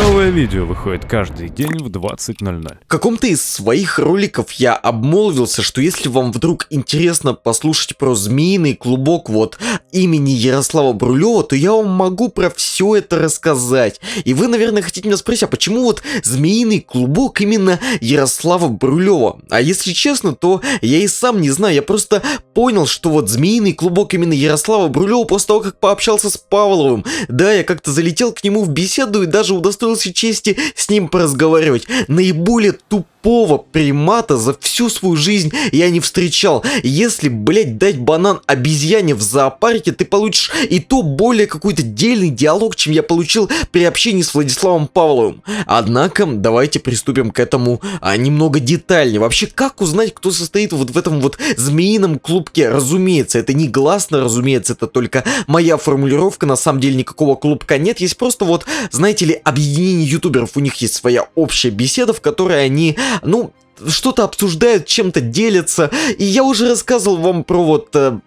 no Новое видео выходит каждый день в 20.00. В каком-то из своих роликов я обмолвился, что если вам вдруг интересно послушать про змеиный клубок вот имени Ярослава Брулева, то я вам могу про все это рассказать. И вы, наверное, хотите меня спросить, а почему вот змеиный клубок именно Ярослава Брулева? А если честно, то я и сам не знаю, я просто понял, что вот змеиный клубок именно Ярослава Брулева после того, как пообщался с Павловым. Да, я как-то залетел к нему в беседу и даже удостоился нашей чести с ним поразговаривать. Наиболее тупого примата за всю свою жизнь я не встречал. Если, блять дать банан обезьяне в зоопарке, ты получишь и то более какой-то дельный диалог, чем я получил при общении с Владиславом Павловым. Однако, давайте приступим к этому а, немного детальнее. Вообще, как узнать, кто состоит вот в этом вот змеином клубке? Разумеется, это не гласно, разумеется, это только моя формулировка. На самом деле никакого клубка нет, есть просто вот, знаете ли, объединение мини-ютуберов, у них есть своя общая беседа, в которой они, ну, что-то обсуждают, чем-то делятся. И я уже рассказывал вам про вот э,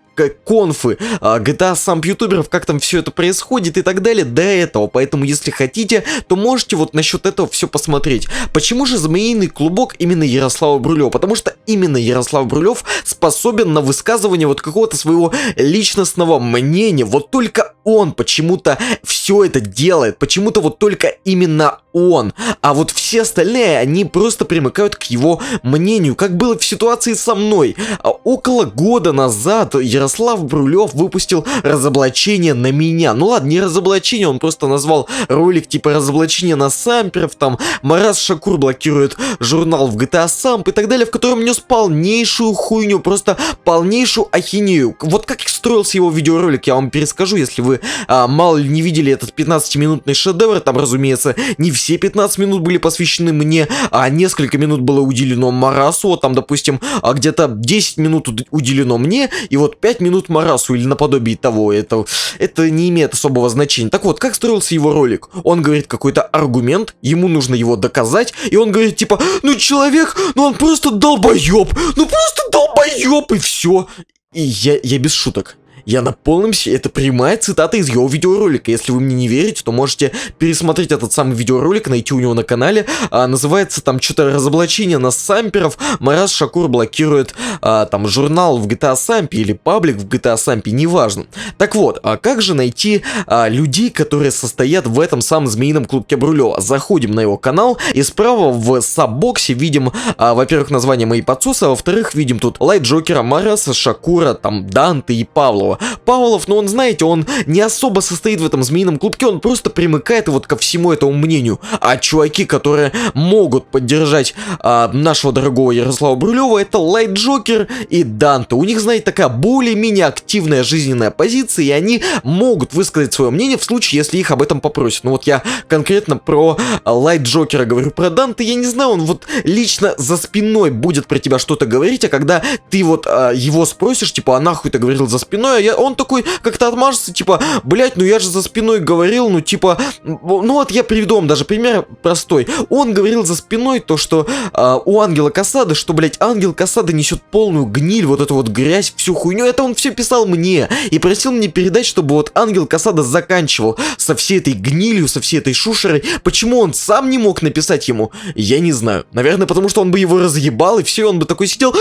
конфы, GTA а, сам ютуберов, как там все это происходит и так далее до этого. Поэтому, если хотите, то можете вот насчет этого все посмотреть. Почему же змеиный клубок именно Ярослава Брулева? Потому что именно Ярослав Брулев способен на высказывание вот какого-то своего личностного мнения. Вот только он почему-то все это делает, почему-то вот только именно он. А вот все остальные, они просто примыкают к его мнению. Как было в ситуации со мной. А, около года назад Ярослав Ярослав Брулев выпустил разоблачение на меня. Ну ладно, не разоблачение, он просто назвал ролик типа разоблачение на Самперов, там Марас Шакур блокирует журнал в GTA а Самп и так далее, в котором нес полнейшую хуйню, просто полнейшую ахинею. Вот как строился его видеоролик, я вам перескажу, если вы а, мало ли не видели этот 15-минутный шедевр, там, разумеется, не все 15 минут были посвящены мне, а несколько минут было уделено Марасу, там, допустим, а где-то 10 минут уделено мне, и вот 5 5 минут Марасу или наподобие того. Это, это не имеет особого значения. Так вот, как строился его ролик? Он говорит какой-то аргумент, ему нужно его доказать, и он говорит типа, ну человек, ну он просто долбоеб, ну просто долбоеб, и все. И я, я без шуток. Я на полном... Это прямая цитата из его видеоролика. Если вы мне не верите, то можете пересмотреть этот самый видеоролик, найти у него на канале. А, называется там что-то «Разоблачение на самперов». Марас Шакур блокирует а, там журнал в GTA а Сампе или паблик в GTA а Сампе, неважно. Так вот, а как же найти а, людей, которые состоят в этом самом змеином клубке Брулева? Заходим на его канал и справа в саббоксе видим, а, во-первых, название моей подсоса, а во-вторых, видим тут Лайт Джокера, Мараса, Шакура, там Данте и Павлова. Павлова. Павлов, ну он, знаете, он не особо состоит в этом змеином клубке, он просто примыкает вот ко всему этому мнению. А чуваки, которые могут поддержать а, нашего дорогого Ярослава Брулева, это Лайт Джокер и Данте. У них, знаете, такая более-менее активная жизненная позиция, и они могут высказать свое мнение в случае, если их об этом попросят. Ну вот я конкретно про Лайт Джокера говорю, про Данте, я не знаю, он вот лично за спиной будет про тебя что-то говорить, а когда ты вот а, его спросишь, типа, а нахуй ты говорил за спиной, а я, он такой как-то отмажется, типа, блять, ну я же за спиной говорил, ну типа, ну вот я приведу вам даже пример простой. Он говорил за спиной то, что э, у Ангела Касады, что, блять, Ангел Касады несет полную гниль, вот эту вот грязь, всю хуйню, это он все писал мне и просил мне передать, чтобы вот Ангел Касада заканчивал со всей этой гнилью, со всей этой шушерой. Почему он сам не мог написать ему, я не знаю. Наверное, потому что он бы его разъебал, и все, он бы такой сидел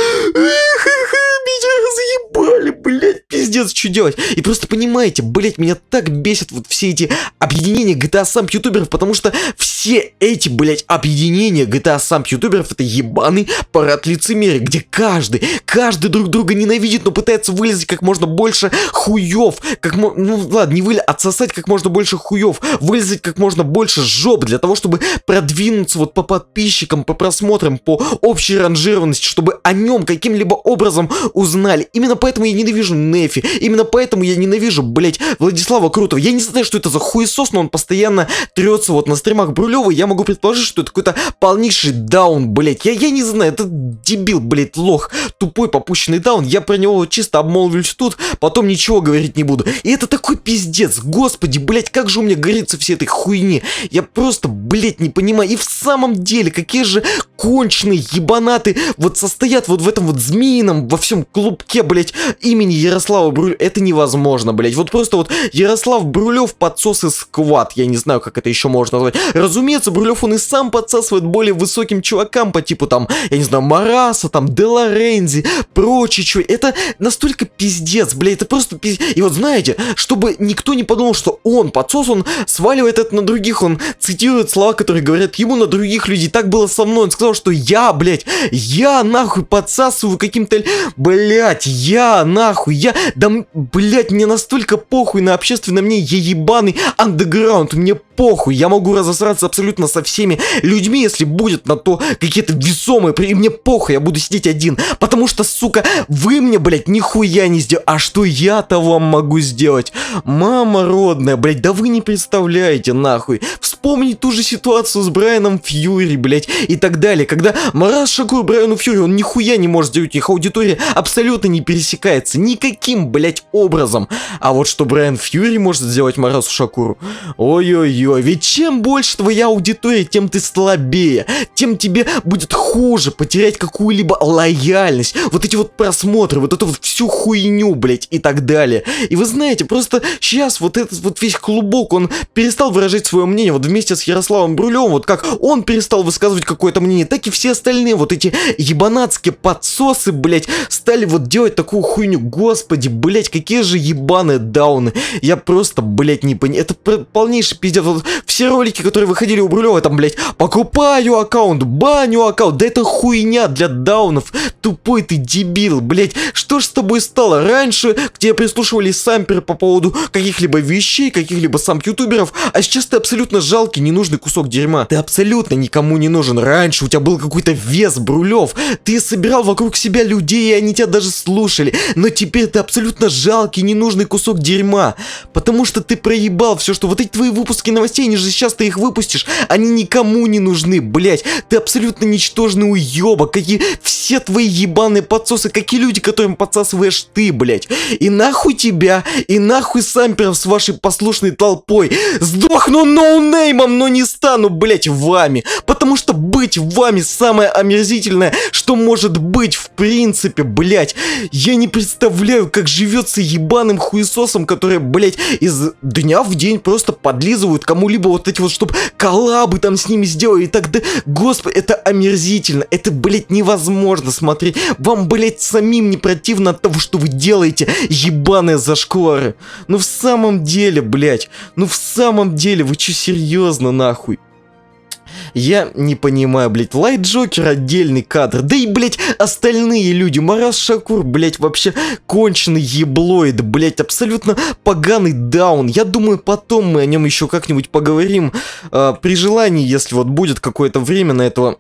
пиздец, что делать? И просто понимаете, блять, меня так бесит вот все эти объединения GTA Samp ютуберов, потому что все эти, блять, объединения GTA Samp ютуберов это ебаный парад лицемерия, где каждый, каждый друг друга ненавидит, но пытается вылезать как можно больше хуев, как, ну ладно, не вылезать, отсосать как можно больше хуев, вылезать как можно больше жоп для того, чтобы продвинуться вот по подписчикам, по просмотрам, по общей ранжированности, чтобы о нем каким-либо образом узнали. Именно поэтому я ненавижу Нефи, Именно поэтому я ненавижу, блять, Владислава Крутого. Я не знаю, что это за хуесос, но он постоянно трется вот на стримах Брулева. Я могу предположить, что это какой-то полнейший даун, блять. Я, я не знаю, это дебил, блять, лох. Тупой попущенный даун. Я про него чисто обмолвлюсь тут, потом ничего говорить не буду. И это такой пиздец, господи, блять, как же у меня горится все этой хуйни. Я просто, блять, не понимаю. И в самом деле, какие же конченые ебанаты вот состоят вот в этом вот змеином, во всем клубке, блять, имени Ярослава Брюль, это невозможно, блядь. Вот просто вот Ярослав Брюлев подсос и сквад, я не знаю, как это еще можно назвать. Разумеется, Брюлев он и сам подсасывает более высоким чувакам по типу там, я не знаю, Мараса, там, Деларензи, прочие чуваки. Это настолько пиздец, блядь, это просто пиздец. И вот знаете, чтобы никто не подумал, что он подсос, он сваливает это на других, он цитирует слова, которые говорят ему на других людей. Так было со мной, он сказал, что я, блядь, я нахуй подсасываю каким-то, блядь, я нахуй, я, да, блядь, мне настолько похуй на общественное мнение ебаный андеграунд. Мне похуй, я могу разосраться абсолютно со всеми людьми, если будет на то какие-то весомые, и мне похуй, я буду сидеть один, потому что, сука, вы мне, блядь, нихуя не сделали, а что я-то вам могу сделать? Мама родная, блядь, да вы не представляете, нахуй, вспомнить ту же ситуацию с Брайаном Фьюри, блядь, и так далее, когда Мараз Шакур Брайану Фьюри, он нихуя не может сделать, их аудитория абсолютно не пересекается, никаким, блядь, образом, а вот что Брайан Фьюри может сделать Маразу Шакуру, ой-ой-ой, аудиторию. Ведь чем больше твоя аудитория, тем ты слабее, тем тебе будет хуже потерять какую-либо лояльность. Вот эти вот просмотры, вот эту вот всю хуйню, блять, и так далее. И вы знаете, просто сейчас вот этот вот весь клубок, он перестал выражать свое мнение. Вот вместе с Ярославом Брулем, вот как он перестал высказывать какое-то мнение, так и все остальные вот эти ебанатские подсосы, блять, стали вот делать такую хуйню. Господи, блять, какие же ебаные дауны. Я просто, блять, не понимаю. Это полнейший пиздец вот все ролики, которые выходили у Брулева, там, блядь, покупаю аккаунт, баню аккаунт, да это хуйня для даунов, тупой ты дебил, блядь, что ж с тобой стало? Раньше где тебе прислушивались самперы по поводу каких-либо вещей, каких-либо сам ютуберов, а сейчас ты абсолютно жалкий, ненужный кусок дерьма, ты абсолютно никому не нужен, раньше у тебя был какой-то вес, Брулев, ты собирал вокруг себя людей, и они тебя даже слушали, но теперь ты абсолютно жалкий, ненужный кусок дерьма, потому что ты проебал все, что вот эти твои выпуски на новостей, они же сейчас ты их выпустишь. Они никому не нужны, блять. Ты абсолютно ничтожный уебок. Какие все твои ебаные подсосы, какие люди, которым подсасываешь ты, блять. И нахуй тебя, и нахуй самперов с вашей послушной толпой. Сдохну ноунеймом, но не стану, блять, вами. Потому что быть вами самое омерзительное, что может быть в принципе, блять. Я не представляю, как живется ебаным хуесосом, который, блять, из дня в день просто подлизывают кому-либо вот эти вот, чтобы коллабы там с ними сделали и так да, господи, это омерзительно, это, блядь, невозможно смотреть, вам, блядь, самим не противно от того, что вы делаете, ебаные зашквары, ну в самом деле, блядь, ну в самом деле, вы чё, серьезно, нахуй? Я не понимаю, блядь, Лайт Джокер отдельный кадр, да и, блядь, остальные люди, Марас Шакур, блядь, вообще конченый еблоид, блядь, абсолютно поганый даун. Я думаю, потом мы о нем еще как-нибудь поговорим. Э, при желании, если вот будет какое-то время на этого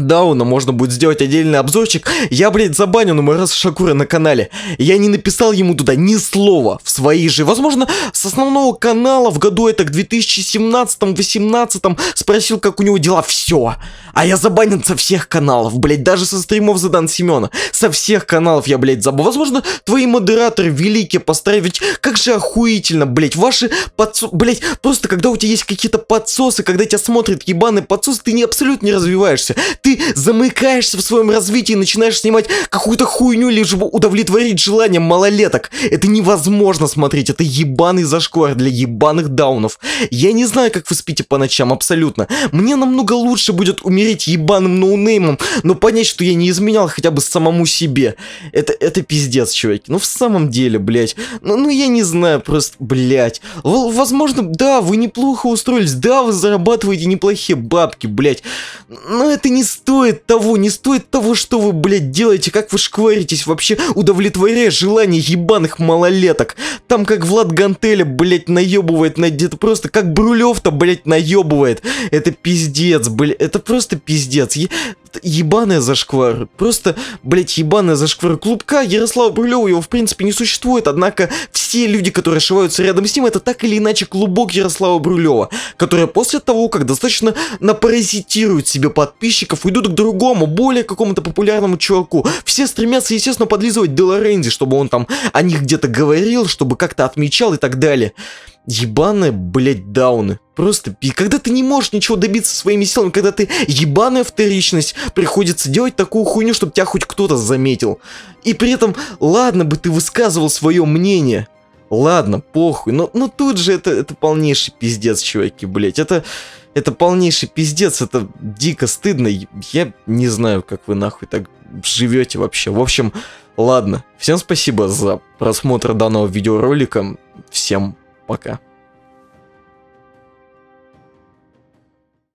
Дауна можно будет сделать отдельный обзорчик. Я, блядь, забанил на Мараса Шакура на канале. Я не написал ему туда ни слова в свои же. Возможно, с основного канала в году это к 2017-18 спросил, как у него дела. Все. А я забанен со всех каналов, блядь, даже со стримов за Задан Семена. Со всех каналов я, блядь, забыл. Возможно, твои модераторы великие поставили. Ведь как же охуительно, блядь. Ваши подсосы, блядь, просто когда у тебя есть какие-то подсосы, когда тебя смотрят ебаный подсосы, ты не абсолютно не развиваешься. Ты ты замыкаешься в своем развитии и начинаешь снимать какую-то хуйню, лишь бы удовлетворить желание малолеток. Это невозможно смотреть, это ебаный зашквар для ебаных даунов. Я не знаю, как вы спите по ночам, абсолютно. Мне намного лучше будет умереть ебаным ноунеймом, но понять, что я не изменял хотя бы самому себе. Это, это пиздец, чуваки. Ну в самом деле, блять. Ну, ну я не знаю, просто, блять. возможно, да, вы неплохо устроились, да, вы зарабатываете неплохие бабки, блять. Но это не стоит того, не стоит того, что вы, блядь, делаете, как вы шкваритесь вообще, удовлетворяя желания ебаных малолеток. Там как Влад Гантеля, блядь, наебывает на где просто, как Брулев-то, блядь, наебывает. Это пиздец, блядь, это просто пиздец. Я ебаная зашквар. Просто, блядь, ебаная зашквар клубка. Ярослава Брулева его, в принципе, не существует, однако все люди, которые шиваются рядом с ним, это так или иначе клубок Ярослава Брулева, которые после того, как достаточно напаразитируют себе подписчиков, идут к другому, более какому-то популярному чуваку. Все стремятся, естественно, подлизывать Деларензи, чтобы он там о них где-то говорил, чтобы как-то отмечал и так далее. Ебаные, блядь, дауны. Просто, когда ты не можешь ничего добиться своими силами, когда ты ебаная вторичность, приходится делать такую хуйню, чтобы тебя хоть кто-то заметил. И при этом, ладно бы ты высказывал свое мнение, ладно, похуй, но, но тут же это, это полнейший пиздец, чуваки, блять, это, это полнейший пиздец, это дико стыдно, я не знаю, как вы нахуй так живете вообще, в общем, ладно, всем спасибо за просмотр данного видеоролика, всем пока.